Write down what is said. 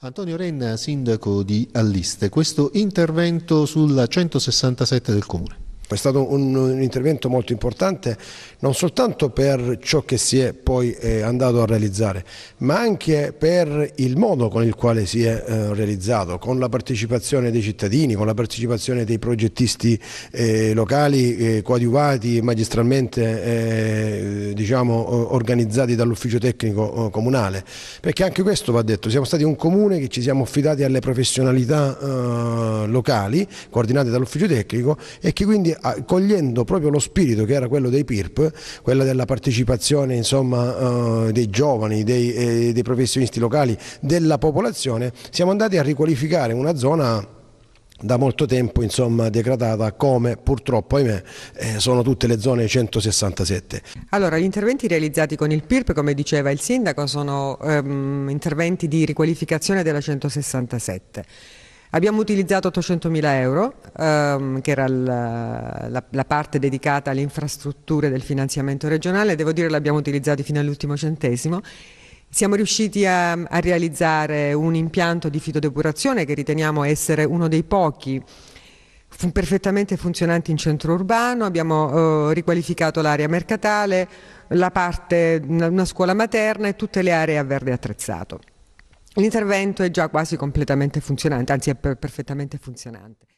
Antonio Renna, sindaco di Alliste, questo intervento sulla 167 del comune. È stato un, un, intervento molto importante non soltanto per ciò che si è poi eh, andato a realizzare, ma anche per il modo con il quale si è eh, realizzato, con la partecipazione dei cittadini, con la partecipazione dei progettisti eh, locali eh, coadiuvati magistralmente eh, diciamo, organizzati dall'ufficio tecnico eh, comunale. Perché anche questo va detto, siamo stati un comune che ci siamo affidati alle professionalità locali coordinate dall'ufficio tecnico e che quindi che cogliendo proprio lo spirito che era quello dei PIRP, quella della partecipazione insomma, eh, dei giovani, dei, eh, dei professionisti locali, della popolazione, siamo andati a riqualificare una zona da molto tempo insomma degradata come purtroppo ahimè eh, sono tutte le zone 167. Allora gli interventi realizzati con il PIRP come diceva il sindaco sono ehm, interventi di riqualificazione della 167. Abbiamo utilizzato 800.000 euro, ehm, che era la, la, la, parte dedicata alle infrastrutture del finanziamento regionale, devo dire l'abbiamo utilizzato fino all'ultimo centesimo. Siamo riusciti a, a realizzare un impianto di fitodepurazione che riteniamo essere uno dei pochi fun perfettamente funzionanti in centro urbano, abbiamo eh, riqualificato l'area mercatale, la parte, una scuola materna e tutte le aree a verde attrezzato. L'intervento è già quasi completamente funzionante, anzi è per perfettamente funzionante.